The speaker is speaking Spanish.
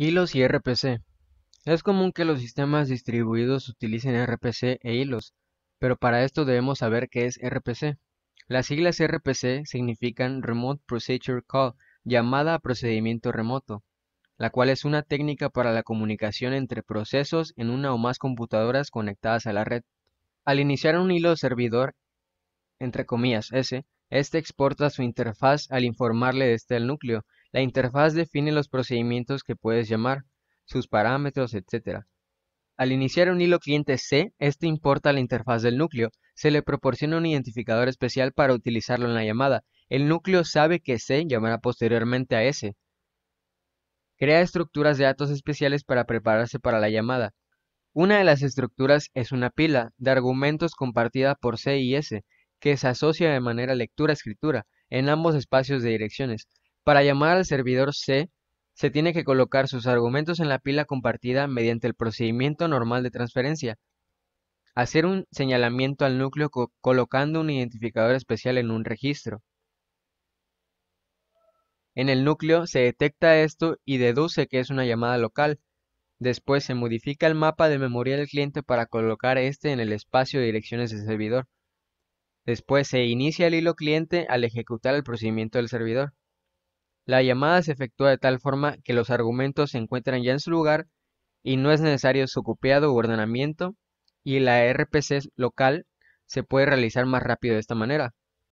Hilos y RPC. Es común que los sistemas distribuidos utilicen RPC e hilos, pero para esto debemos saber qué es RPC. Las siglas RPC significan Remote Procedure Call, llamada a procedimiento remoto, la cual es una técnica para la comunicación entre procesos en una o más computadoras conectadas a la red. Al iniciar un hilo servidor, entre comillas S, este exporta su interfaz al informarle este el núcleo la interfaz define los procedimientos que puedes llamar, sus parámetros, etc. Al iniciar un hilo cliente C, este importa la interfaz del núcleo. Se le proporciona un identificador especial para utilizarlo en la llamada. El núcleo sabe que C llamará posteriormente a S. Crea estructuras de datos especiales para prepararse para la llamada. Una de las estructuras es una pila de argumentos compartida por C y S, que se asocia de manera lectura-escritura en ambos espacios de direcciones. Para llamar al servidor C, se tiene que colocar sus argumentos en la pila compartida mediante el procedimiento normal de transferencia. Hacer un señalamiento al núcleo colocando un identificador especial en un registro. En el núcleo se detecta esto y deduce que es una llamada local. Después se modifica el mapa de memoria del cliente para colocar este en el espacio de direcciones del servidor. Después se inicia el hilo cliente al ejecutar el procedimiento del servidor. La llamada se efectúa de tal forma que los argumentos se encuentran ya en su lugar y no es necesario su copiado u ordenamiento y la RPC local se puede realizar más rápido de esta manera.